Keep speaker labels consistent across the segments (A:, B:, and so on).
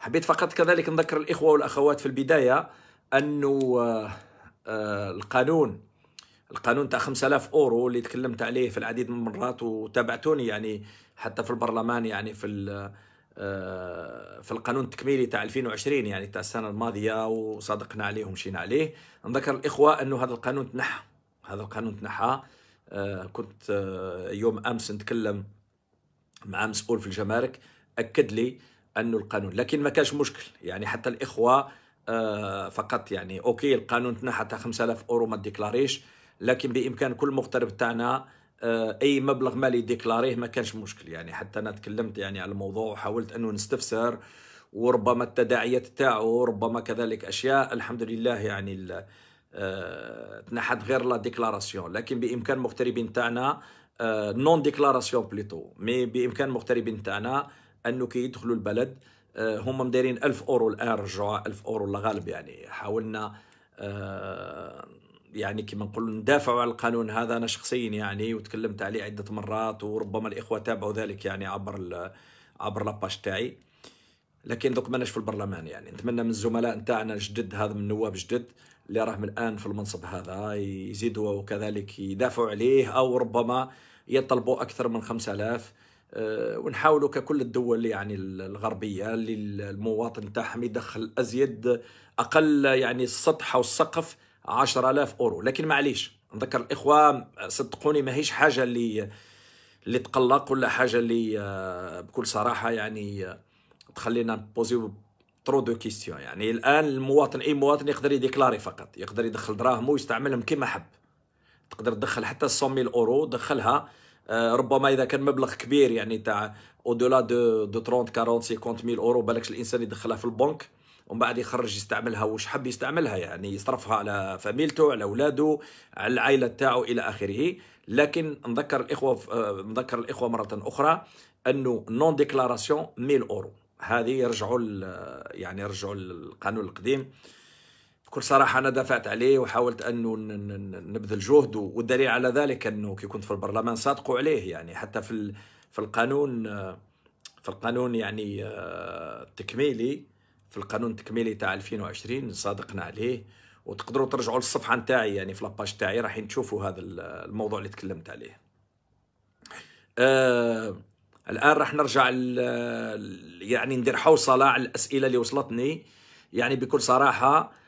A: حبيت فقط كذلك نذكر الإخوة والأخوات في البداية أنه آه، آه، القانون القانون تاع 5000 اورو اللي تكلمت عليه في العديد من المرات وتابعتوني يعني حتى في البرلمان يعني في آه، في القانون التكميلي تاع 2020 يعني تاع السنه الماضيه وصادقنا عليه ومشينا عليه نذكر الاخوه انه هذا القانون تنحى هذا القانون تنحى كنت يوم امس نتكلم مع مسؤول في الجمارك اكد لي انه القانون لكن ما كانش مشكل يعني حتى الاخوه آه، فقط يعني اوكي القانون تنا حتى 5000 اورو ما ديكلاريش لكن بامكان كل مغترب تاعنا آه، اي مبلغ مالي ديكلاريه ما كانش مشكل يعني حتى انا تكلمت يعني على الموضوع وحاولت انه نستفسر وربما التداعيات تاعه وربما كذلك اشياء الحمد لله يعني آه، تنحت غير لا ديكلاراسيون لكن بامكان مغتربين تاعنا نون ديكلاراسيون بليتو مي بامكان مغتربين تاعنا انه كي يدخلوا البلد آه، هم مدايرين 1000 اورو الان رجعوا 1000 اورو الله غالب يعني حاولنا آه، يعني كما نقول ندافعوا على القانون هذا انا شخصيا يعني وتكلمت عليه عده مرات وربما الاخوه تابعوا ذلك يعني عبر عبر لاباج تاعي لكن دوك ماناش في البرلمان يعني نتمنى من الزملاء نتاعنا الجدد هذا من النواب الجدد اللي راهم الان في المنصب هذا يزيدوا وكذلك يدافعوا عليه او ربما يطلبوا اكثر من 5000 آه، ونحاولوا ككل الدول يعني الغربيه اللي المواطن تاعهم يدخل ازيد اقل يعني السطح او السقف 10000 اورو لكن معليش نذكر الاخوه صدقوني ماهيش حاجه اللي اللي تقلق ولا حاجه اللي آه، بكل صراحه يعني آه، تخلينا نبوزيو ترو دو كيستيون يعني الان المواطن اي مواطن يقدر يديكلاري فقط يقدر يدخل دراهمو ويستعملهم كما حب تقدر تدخل حتى 100000 اورو دخلها آه، ربما اذا كان مبلغ كبير يعني تاع او دولا دو دو 30 40 50 ميل اورو بالكش الانسان يدخلها في البنك ومن بعد يخرج يستعملها واش حب يستعملها يعني يصرفها على فاميلته على اولاده على العائله تاعو الى اخره لكن نذكر الاخوه آه، نذكر الاخوه مره اخرى انه نون ديكلاراسيون 1000 اورو هذه يرجعوا يعني يرجعوا للقانون القديم بكل صراحه انا دافعت عليه وحاولت انه نبذل جهد والدليل على ذلك انه كي كنت في البرلمان صادقوا عليه يعني حتى في في القانون في القانون يعني آه، التكميلي في القانون التكميلي تاع 2020 صادقنا عليه وتقدروا ترجعوا للصفحه نتاعي يعني في لاباج تاعي راح تشوفوا هذا الموضوع اللي تكلمت عليه. آه الان راح نرجع يعني ندير حوصله على الاسئله اللي وصلتني يعني بكل صراحه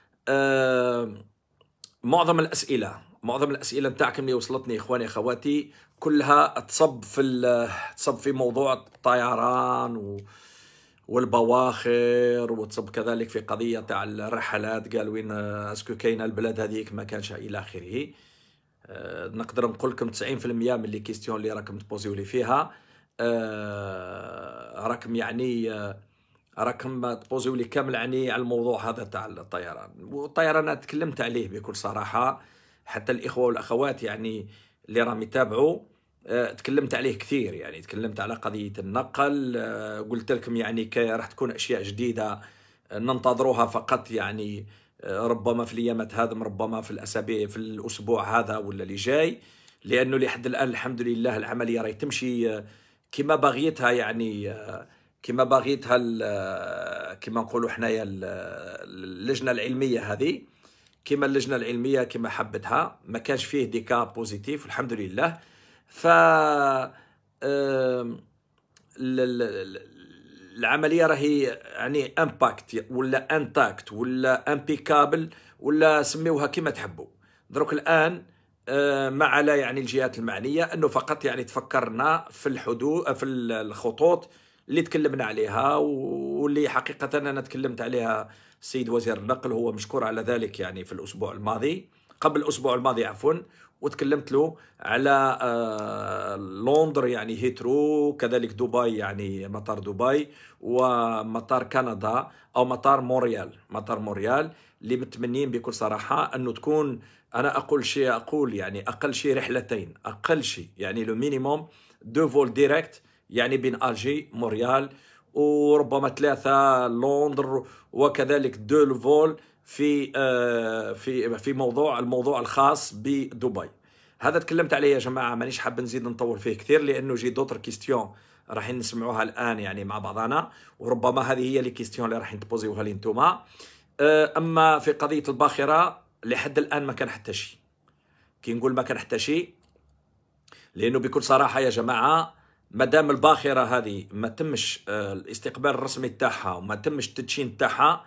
A: معظم الاسئله معظم الاسئله بتاعكم اللي وصلتني اخواني اخواتي كلها تصب في تصب في موضوع الطيران و والبواخر وتصب كذلك في قضيه تاع الرحلات قال وين اسكو كاينه البلاد هذيك ما كانش الى اخره أه نقدر نقول لكم 90% من لي كيستيون اللي راكم تبوزيولي فيها أه راكم يعني آه، راكم تبوزيو لي كامل عني على الموضوع هذا تاع الطيران والطيران انا تكلمت عليه بكل صراحه حتى الاخوه والاخوات يعني اللي راهم يتابعوا آه، تكلمت عليه كثير يعني تكلمت على قضيه النقل آه، قلت لكم يعني راح تكون اشياء جديده آه، ننتظروها فقط يعني ربما في الايامات هذم ربما في الاسابيع في الاسبوع هذا ولا اللي جاي لانه لحد الان الحمد لله العمليه راهي تمشي كما بغيتها يعني كما باغيتها كما نقولوا حنايا اللجنه العلميه هذه كما اللجنه العلميه كما حبتها ما كانش فيه ديكا بوزيتيف الحمد لله ف العمليه راهي يعني امباكت ولا انتاكت ولا امبيكابل ولا سميوها كما تحبوا دروك الان ما على يعني الجهات المعنيه انه فقط يعني تفكرنا في الحدود في الخطوط اللي تكلمنا عليها واللي حقيقة أنا تكلمت عليها السيد وزير النقل هو مشكور على ذلك يعني في الأسبوع الماضي قبل الأسبوع الماضي عفوا وتكلمت له على آه، لندن يعني هيترو كذلك دبي يعني مطار دبي ومطار كندا أو مطار موريال مطار موريال اللي متمنين بكل صراحة أنه تكون أنا أقول شيء أقول يعني أقل شيء رحلتين أقل شيء يعني لو مينيموم دو فول ديريكت يعني بين ألجي موريال وربما ثلاثة لندن وكذلك دو فول في آه، في في موضوع الموضوع الخاص بدبي هذا تكلمت عليه يا جماعة مانيش حاب نزيد نطول فيه كثير لأنه جي دوتر كيستيون راح نسمعوها الآن يعني مع بعضنا وربما هذه هي لي كيستيون اللي راح نتبوزيوها لي آه، أما في قضية الباخرة لحد الآن ما كان حتى شيء كي نقول ما كان حتى شيء لأنه بكل صراحة يا جماعة ما دام الباخره هذه ما تمش آه، الاستقبال الرسمي تاعها وما تمش التدشين تاعها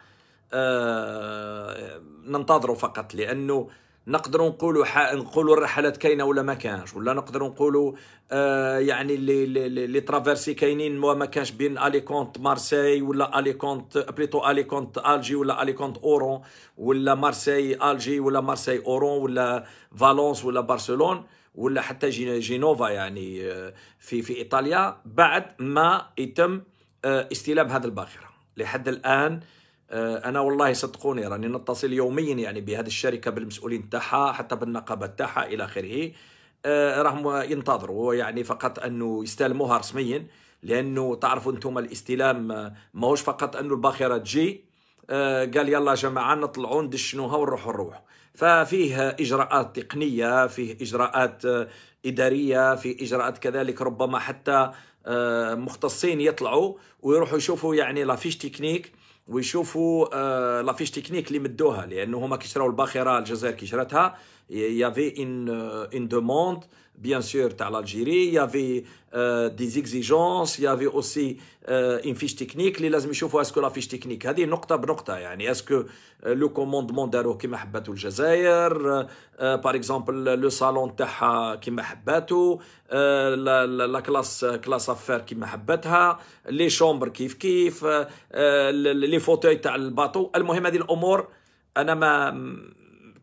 A: آه، ننتظروا فقط لانه نقدروا نقولوا نقولوا الرحلات كاينه ولا ما كانش ولا نقدروا نقولوا آه، يعني لي لي لي ترافيرسي كاينين وما كانش بين اليكونت مارسي ولا اليكونت بليتو اليكونت الجي ولا اليكونت اورون ولا مارسي الجي ولا مارسي اورون ولا فالونس ولا برشلونه ولا حتى جينوفا يعني آه، في في ايطاليا بعد ما يتم آه، استلام هذه الباخره لحد الان آه، انا والله صدقوني راني نتصل يوميا يعني بهذه الشركه بالمسؤولين تاعها حتى بالنقابه تاعها الى اخره راهم ينتظروا يعني فقط انه يستلموها رسميا لانه تعرفوا انتم الاستلام ماهوش فقط انه الباخره تجي آه، قال يلا يا جماعه نطلعوا ندشنوها ونروحوا نروح ففيه اجراءات تقنيه فيه اجراءات آه، اداريه فيه اجراءات كذلك ربما حتى آه، مختصين يطلعوا ويروحوا يشوفوا يعني لافيش تكنيك ويشوفوا لافيش تكنيك اللي مدوها لانه هما كي الباخره الجزائر كيشرتها شرتها Il y avait une, une demande, bien sûr, à l'Algérie, il y avait euh, des exigences, il y avait aussi euh, une fiche technique. Les لازم يشوفوا est-ce que la fiche technique هذه نقطة بنقطة يعني est-ce que le commandement داروه كما حبته الجزائر par exemple le salon تاعها كما حبته la, la, la classe classe affaire كما حبتها les chambres كيف كيف les fauteuils تاع الباطو المهم هذه الأمور أنا ما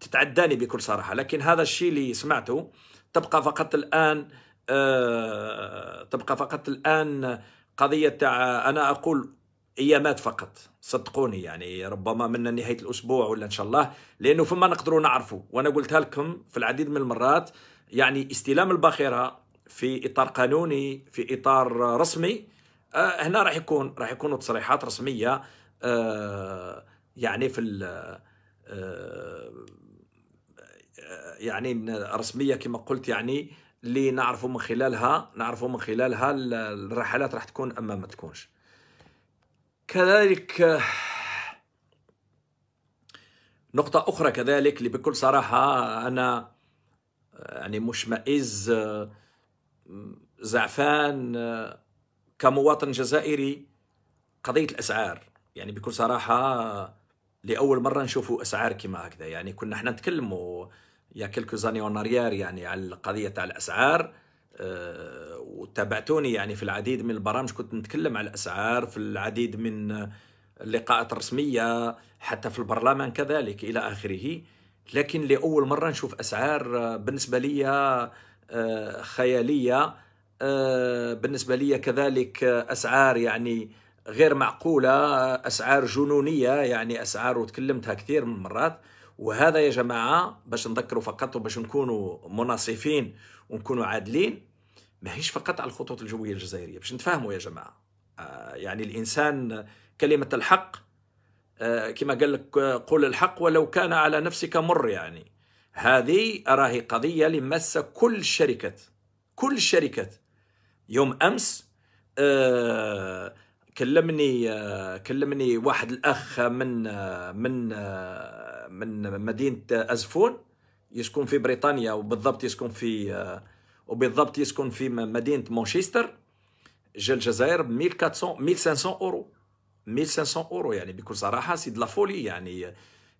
A: تتعداني بكل صراحة لكن هذا الشيء اللي سمعته تبقى فقط الآن آه تبقى فقط الآن قضية تاع آه، أنا أقول ايامات فقط صدقوني يعني ربما من نهايه الاسبوع ولا ان شاء الله لانه فما نقدروا نعرفوا وانا قلتها لكم في العديد من المرات يعني استلام الباخره في اطار قانوني في اطار رسمي آه هنا راح يكون راح يكونوا تصريحات رسميه آه يعني في آه يعني رسميه كما قلت يعني اللي نعرفوا من خلالها نعرفوا من خلالها الرحلات راح تكون اما ما تكونش كذلك نقطة أخرى كذلك اللي بكل صراحة أنا يعني مشمئز زعفان كمواطن جزائري قضية الأسعار يعني بكل صراحة لأول مرة نشوفوا أسعار كما هكذا يعني كنا احنا نتكلموا يا كلكو زاني اون يعني على القضيه تاع الاسعار آه، وتابعتوني يعني في العديد من البرامج كنت نتكلم على الاسعار في العديد من اللقاءات الرسميه حتى في البرلمان كذلك الى اخره لكن لاول مره نشوف اسعار آه، بالنسبه لي آه، خياليه بالنسبه لي كذلك اسعار يعني غير معقوله اسعار جنونيه يعني اسعار وتكلمتها كثير من مرات وهذا يا جماعه باش نذكروا فقط وباش نكونوا مناصفين ونكونوا عادلين ماهيش فقط على الخطوط الجويه الجزائريه باش نتفاهموا يا جماعه آه، يعني الانسان كلمه الحق آه، كما قال لك قل الحق ولو كان على نفسك مر يعني هذه راهي قضيه لمس كل الشركات كل الشركات يوم امس آه، كلمني كلمني واحد الاخ من من من مدينه ازفون يسكن في بريطانيا وبالضبط يسكن في وبالضبط يسكن في مدينه مانشستر جا الجزائر ب 1400 1500 اورو 1500 اورو يعني بكل صراحه سي لا فولي يعني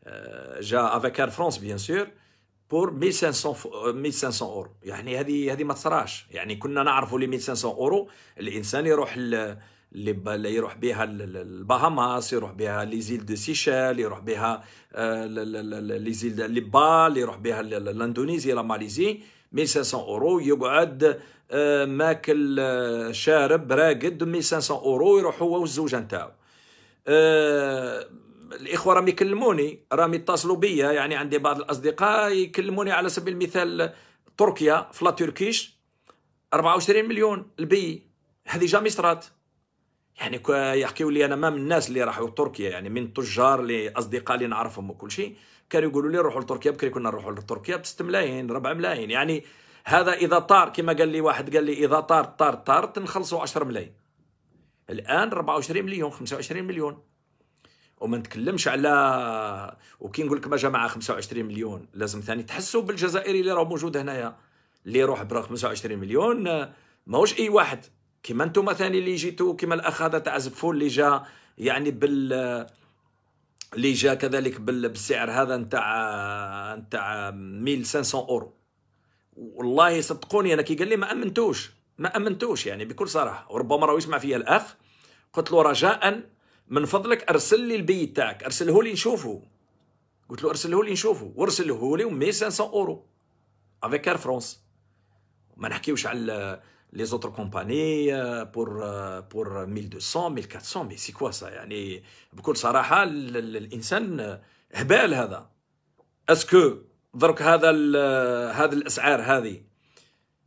A: آه، جا افيك ار فرونس بيان سور بور 1500 1500 اورو يعني هذه هذه ما تصراش يعني كنا نعرفوا لي 1500 اورو الانسان يروح اللي يروح بها البهاماس يروح بها ليزيل دو سيشيل يروح بها آه، ليزيل ليبال يروح بها لاندونيزيا لا ماليزي 1500 اورو يقعد آه، ماكل آه، شارب راقد 1500 اورو يروح هو والزوجه نتاعو الاخوه راهم يكلموني راهم يتصلوا بيا يعني عندي بعض الاصدقاء يكلموني على سبيل المثال تركيا في لا تركيش 24 مليون البي هذه جامي صرات يعني يحكيوا لي انا ما من الناس اللي راحوا لتركيا يعني من تجار اللي اصدقاء اللي نعرفهم وكل شيء كانوا يقولوا لي روحوا لتركيا بكري كنا نروحوا لتركيا ب 6 ملايين 4 ملايين يعني هذا اذا طار كما قال لي واحد قال لي اذا طار طار طار تنخلصوا 10 ملايين الان 24 مليون 25 مليون وما نتكلمش على وكي نقول لك ما جماعه 25 مليون لازم ثاني تحسوا بالجزائري اللي راه موجود هنايا اللي يروح ب 25 مليون ماهوش اي واحد كما انتم مثلا اللي جيتوا كما الاخ هذا تاع زفول اللي جا يعني بال اللي جا كذلك بالسعر هذا نتاع نتاع 1500 اورو والله صدقوني انا كي قال لي ما امنتوش ما امنتوش يعني بكل صراحه وربما راه يسمع فيا الاخ قلت له رجاء من فضلك ارسل لي البي تاعك ارسله لي نشوفه قلت له ارسله لي نشوفه وارسله لي 1500 اورو افيك اير فرونس ما نحكيوش على les autres compagnies euh, pour euh, pour 1200 1400 mais c'est quoi ça يعني بكل صراحه الانسان آه، هبال هذا اسكو درك هذا آه، هذه الاسعار هذه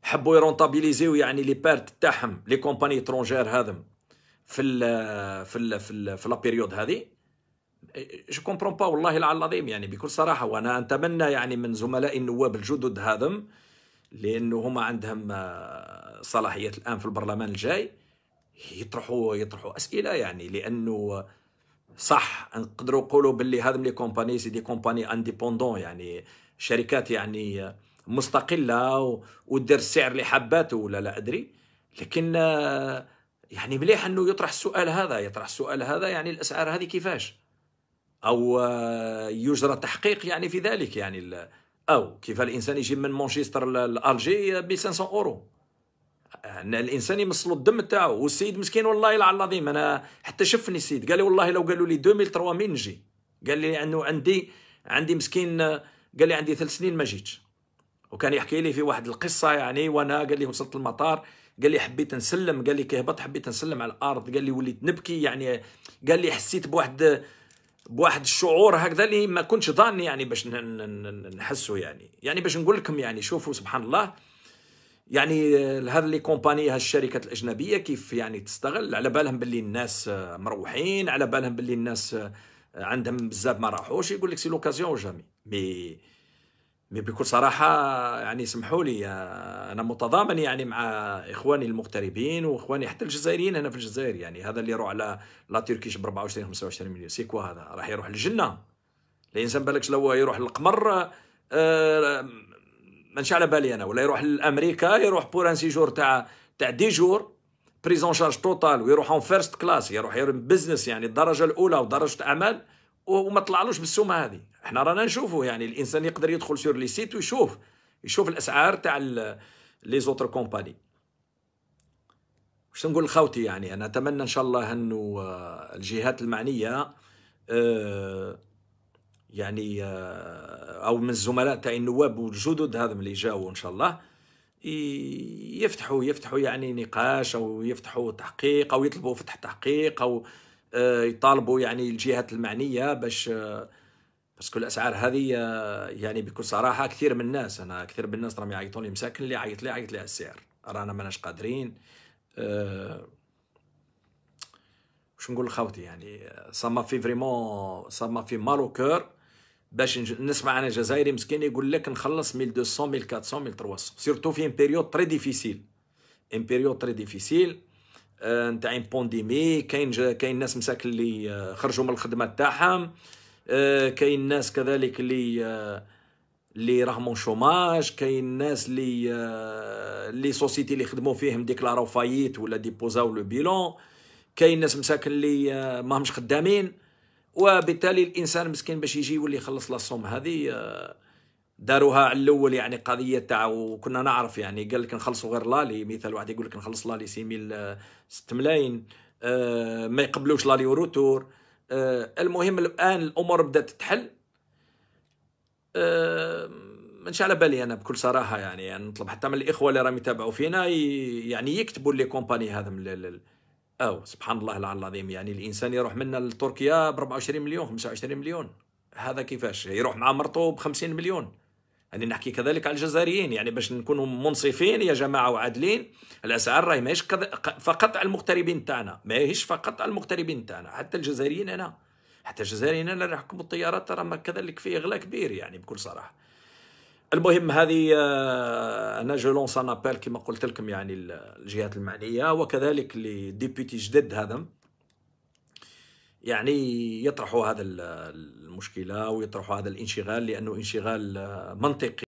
A: حبوا يرونتابيليزيو يعني لي بارت تاعهم لي كومباني ترونجير هذم في ال آه، في ال في ال في بيريود هذه جو كومبرون با والله العظيم يعني بكل صراحه وانا اتمنى يعني من زملائي النواب الجدد هذم لانه هما عندهم الصلاحيات الان في البرلمان الجاي يطرحوا يطرحوا اسئله يعني لانه صح نقدروا نقولوا باللي هذم لي سي دي كومباني انديبوندون يعني شركات يعني مستقله ودير السعر اللي حباته ولا لا ادري لكن يعني مليح انه يطرح السؤال هذا يطرح السؤال هذا يعني الاسعار هذه كيفاش او يجرى تحقيق يعني في ذلك يعني او كيف الانسان يجي من مانشستر لالجي ب 500 اورو ان الانسان يمصلو الدم تاعو والسيد مسكين والله العظيم انا حتى شفني السيد قال لي والله لو قالوا لي 2000 3000 نجي قال لي انه عندي عندي مسكين قال لي عندي ثلاث سنين ما جيتش وكان يحكي لي في واحد القصه يعني وانا قال لي وصلت المطار قال لي حبيت نسلم قال لي كي هبط حبيت نسلم على الارض قال لي وليت نبكي يعني قال لي حسيت بواحد بواحد الشعور هكذا اللي ما كنتش ظاني يعني باش نحسه يعني يعني باش نقول لكم يعني شوفوا سبحان الله يعني هذه آه، لي كومباني هالشركات الاجنبيه كيف يعني تستغل على بالهم باللي الناس آه، مروحين على بالهم باللي الناس آه، عندهم بزاف ما راحوش يقول لك سي لوكازيون جامي مي مي بكل صراحه يعني سمحوا لي انا متضامن يعني مع اخواني المغتربين واخواني حتى الجزائريين هنا في الجزائر يعني هذا اللي يروح على لا تركيش ب 24 25 مليون سي كوا هذا راح يروح للجنه الانسان بالك لو يروح للقمر مانيش على بالي انا ولا يروح لامريكا يروح بور ان سيجور تاع تاع دي جور بريزون شارج توتال ويروح اون فيرست كلاس يروح يرم بزنس يعني الدرجه الاولى ودرجه اعمال وما طلعلوش بالسومه هذه احنا رانا نشوفوا يعني الانسان يقدر يدخل سور لي سيت ويشوف يشوف الاسعار تاع لي زوتر كومباني واش نقول لخوتي يعني انا اتمنى ان شاء الله انه آه، الجهات المعنيه أه يعني آه، او من الزملاء تاع النواب والجدد هذم اللي جاوا ان شاء الله يفتحوا يفتحوا يعني نقاش او يفتحوا تحقيق او يطلبوا فتح تحقيق او آه، يطالبوا يعني الجهات المعنيه باش آه، باسكو الاسعار هذه يعني بكل صراحه كثير من الناس انا كثير من الناس راهم يعيطوني لي مساكن اللي عيط لي عيط لي على السعر رانا ماناش قادرين أه نقول لخوتي يعني صا ما في فريمون صا ما في مالو كور باش نسمع انا جزائري مسكين يقول لك نخلص 1200 1400 1300 سيرتو في ان بيريود تري ديفيسيل ان بيريود تري ديفيسيل نتاع ان بونديمي كاين كاين ناس مساك اللي آه، خرجوا من الخدمه تاعهم آه، كاين ناس كذلك اللي آه، اللي راهم شوماج كاين ناس اللي اللي سوسيتي اللي خدموا فيهم ديكلاراو فايت ولا ديبوزاو لو بيلون كاين ناس مساكن اللي ماهمش خدامين وبالتالي الانسان مسكين باش يجي يولي يخلص لاصوم هذه آه، داروها على الاول يعني قضيه تاع وكنا نعرف يعني قال لك نخلصوا غير لالي مثال واحد يقول لك نخلص لالي سيميل 6 آه، ملايين آه، ما يقبلوش لالي وروتور المهم الان الامور بدات تتحل آه على بالي انا بكل صراحه يعني, يعني نطلب حتى من الاخوه اللي راهم يتابعوا فينا يعني يكتبوا لي كومباني هذا أو سبحان الله العلي العظيم يعني الإنسان يروح منا لتركيا ب 24 مليون 25 مليون هذا كيفاش يروح مع مرته ب 50 مليون يعني نحكي كذلك على الجزائريين يعني باش نكونوا منصفين يا جماعه وعادلين الاسعار راهي ماهيش فقط على المغتربين تاعنا ماهيش فقط على المغتربين تاعنا حتى الجزائريين هنا حتى الجزائريين هنا اللي يحكموا الطيارات راه كذلك في اغلاى كبير يعني بكل صراحه المهم هذه آه، انا جو لونس ان ابل كما قلت لكم يعني الجهات المعنيه وكذلك لي ديبيتي جدد هذا يعني يطرحوا هذا المشكله ويطرحوا هذا الانشغال لانه انشغال آه، منطقي